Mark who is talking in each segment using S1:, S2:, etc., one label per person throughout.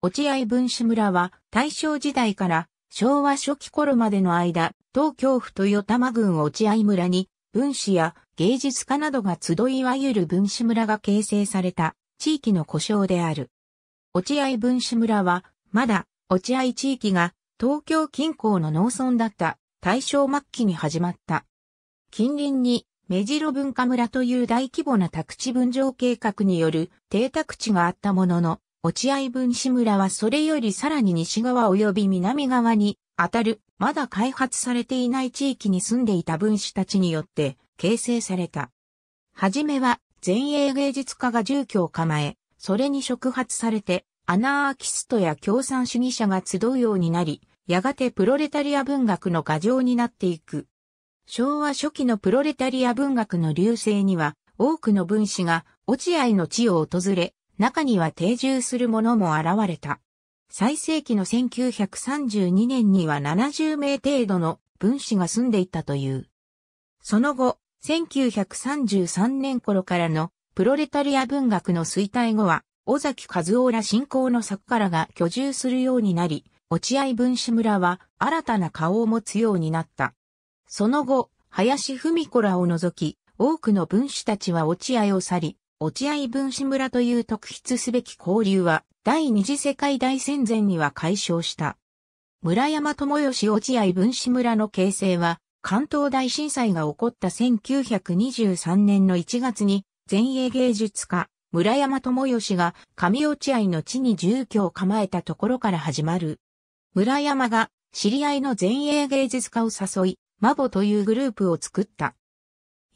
S1: 落合文子村は大正時代から昭和初期頃までの間、東京府豊玉郡落合村に文子や芸術家などが集いわゆる文子村が形成された地域の故障である。落合文子村は、まだ落合地域が東京近郊の農村だった大正末期に始まった。近隣に目白文化村という大規模な宅地分譲計画による邸宅地があったものの、落合分子村はそれよりさらに西側及び南側に当たる、まだ開発されていない地域に住んでいた分子たちによって形成された。はじめは前衛芸術家が住居を構え、それに触発されてアナーキストや共産主義者が集うようになり、やがてプロレタリア文学の画像になっていく。昭和初期のプロレタリア文学の流星には多くの分子が落合の地を訪れ、中には定住する者も現れた。最盛期の1932年には70名程度の分子が住んでいたという。その後、1933年頃からのプロレタリア文学の衰退後は、尾崎和夫ら信仰の作家らが居住するようになり、落合文子村は新たな顔を持つようになった。その後、林文子らを除き、多くの文子たちは落合を去り、落合分子村という特筆すべき交流は、第二次世界大戦前には解消した。村山智義落合分子村の形成は、関東大震災が起こった1923年の1月に、前衛芸術家、村山智義が上落合の地に住居を構えたところから始まる。村山が知り合いの前衛芸術家を誘い、マボというグループを作った。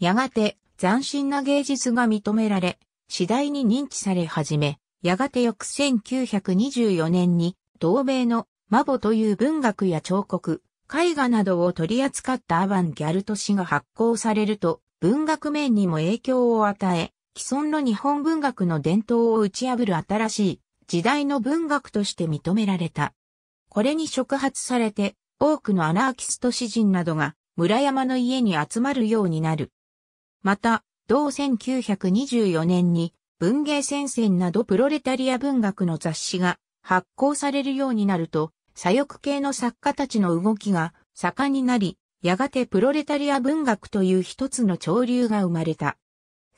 S1: やがて、斬新な芸術が認められ、次第に認知され始め、やがて翌1924年に、同米のマボという文学や彫刻、絵画などを取り扱ったアバンギャルト氏が発行されると、文学面にも影響を与え、既存の日本文学の伝統を打ち破る新しい時代の文学として認められた。これに触発されて、多くのアナーキスト詩人などが村山の家に集まるようになる。また、同1924年に文芸戦線などプロレタリア文学の雑誌が発行されるようになると、左翼系の作家たちの動きが盛んになり、やがてプロレタリア文学という一つの潮流が生まれた。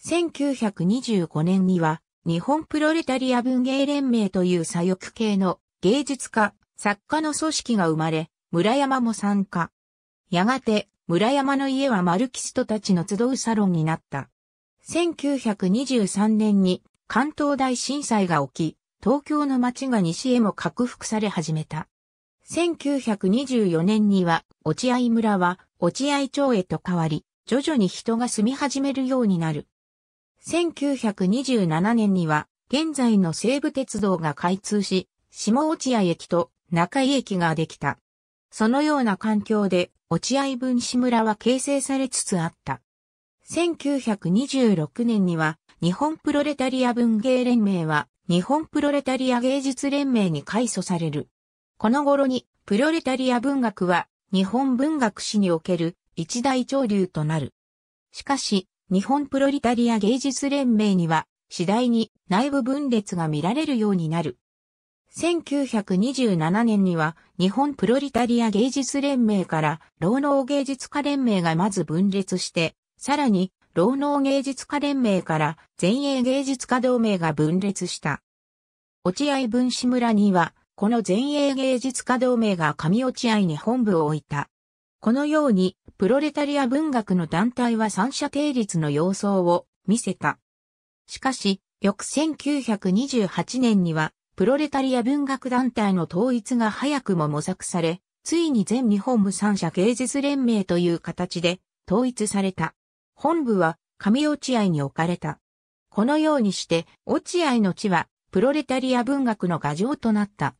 S1: 1925年には、日本プロレタリア文芸連盟という左翼系の芸術家、作家の組織が生まれ、村山も参加。やがて、村山の家はマルキストたちの集うサロンになった。1923年に関東大震災が起き、東京の街が西へも拡幅され始めた。1924年には落合村は落合町へと変わり、徐々に人が住み始めるようになる。1927年には現在の西武鉄道が開通し、下落合駅と中井駅ができた。そのような環境で落合分子村は形成されつつあった。1926年には日本プロレタリア文芸連盟は日本プロレタリア芸術連盟に改組される。この頃にプロレタリア文学は日本文学史における一大潮流となる。しかし、日本プロレタリア芸術連盟には次第に内部分裂が見られるようになる。1927年には日本プロリタリア芸術連盟から労農芸術家連盟がまず分裂して、さらに労農芸術家連盟から前衛芸術家同盟が分裂した。落合文志村には、この前衛芸術家同盟が上落合に本部を置いた。このように、プロリタリア文学の団体は三者定律の様相を見せた。しかし、翌1928年には、プロレタリア文学団体の統一が早くも模索され、ついに全日本無産者芸術連盟という形で統一された。本部は上落合に置かれた。このようにして落合の地はプロレタリア文学の牙城となった。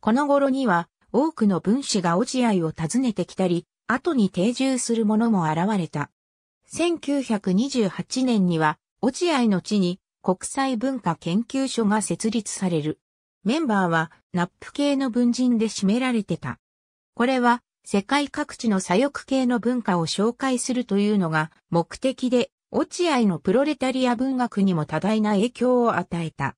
S1: この頃には多くの分子が落合を訪ねてきたり、後に定住する者も現れた。1928年には落合の地に国際文化研究所が設立される。メンバーはナップ系の文人で占められてた。これは世界各地の左翼系の文化を紹介するというのが目的で、落合のプロレタリア文学にも多大な影響を与えた。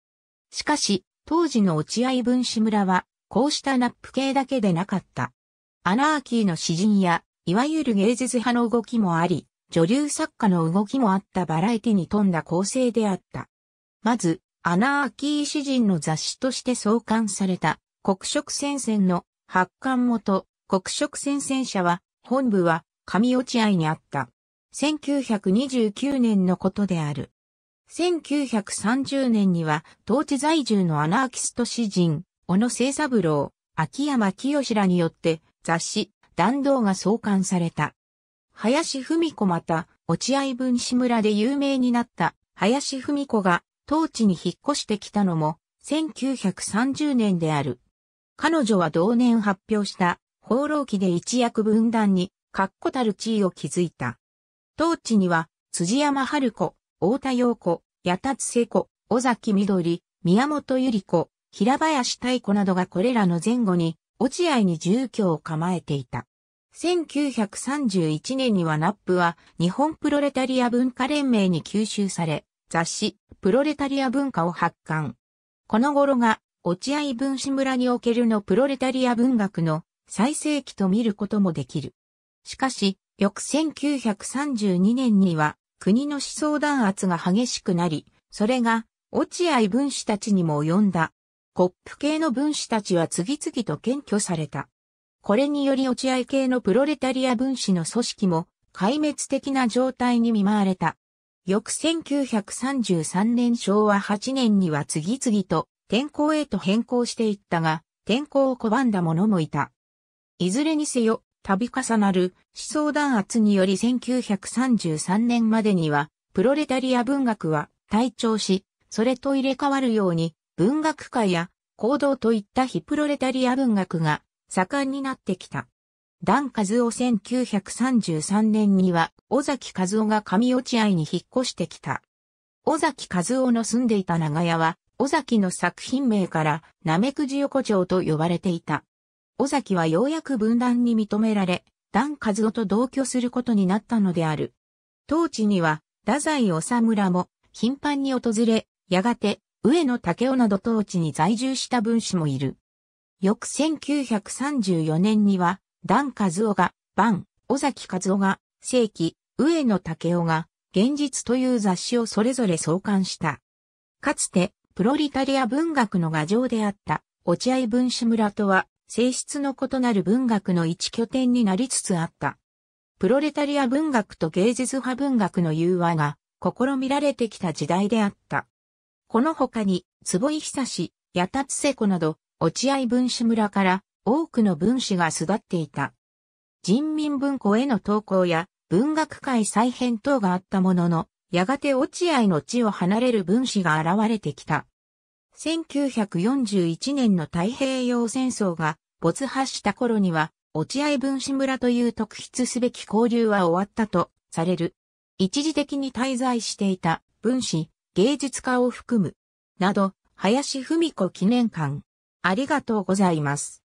S1: しかし、当時の落合文子村は、こうしたナップ系だけでなかった。アナーキーの詩人や、いわゆる芸術派の動きもあり、女流作家の動きもあったバラエティに富んだ構成であった。まず、アナーキー詩人の雑誌として創刊された黒色戦線の発刊元、黒色戦線社は、本部は上落合にあった。1929年のことである。1930年には、当地在住のアナーキスト詩人、小野清三郎、秋山清らによって雑誌、弾道が創刊された。林文子また、落合文志村で有名になった林文子が当地に引っ越してきたのも1930年である。彼女は同年発表した放浪記で一躍分断に確固たる地位を築いた。当地には辻山春子、太田洋子、八達瀬子、尾崎緑、宮本ゆり子、平林太子などがこれらの前後に落合に住居を構えていた。1931年にはナップは日本プロレタリア文化連盟に吸収され、雑誌、プロレタリア文化を発刊。この頃が、落合文子村におけるのプロレタリア文学の最盛期と見ることもできる。しかし、翌1932年には、国の思想弾圧が激しくなり、それが、落合分子たちにも及んだ。コップ系の分子たちは次々と検挙された。これにより落合系のプロレタリア分子の組織も壊滅的な状態に見舞われた。翌1933年昭和8年には次々と天候へと変更していったが、天候を拒んだ者もいた。いずれにせよ、度重なる思想弾圧により1933年までには、プロレタリア文学は退調し、それと入れ替わるように、文学界や行動といった非プロレタリア文学が盛んになってきた。段和夫1933年には、尾崎和夫が上落合に引っ越してきた。尾崎和夫の住んでいた長屋は、尾崎の作品名から、ナメクジ横丁と呼ばれていた。尾崎はようやく分断に認められ、段和夫と同居することになったのである。当地には、太宰治村も、頻繁に訪れ、やがて、上野武雄など当地に在住した文士もいる。翌1934年には、ダン・カズオが、バン、尾崎和夫が、正規、上野武雄が、現実という雑誌をそれぞれ創刊した。かつて、プロリタリア文学の画像であった、落合文史村とは、性質の異なる文学の一拠点になりつつあった。プロレタリア文学と芸術派文学の融和が、試みられてきた時代であった。この他に、坪井久志、八達瀬子など、落合文史村から、多くの文子が育っていた。人民文庫への投稿や文学界再編等があったものの、やがて落合の地を離れる文子が現れてきた。1941年の太平洋戦争が没発した頃には、落合文子村という特筆すべき交流は終わったとされる。一時的に滞在していた文子、芸術家を含む、など、林文子記念館。ありがとうございます。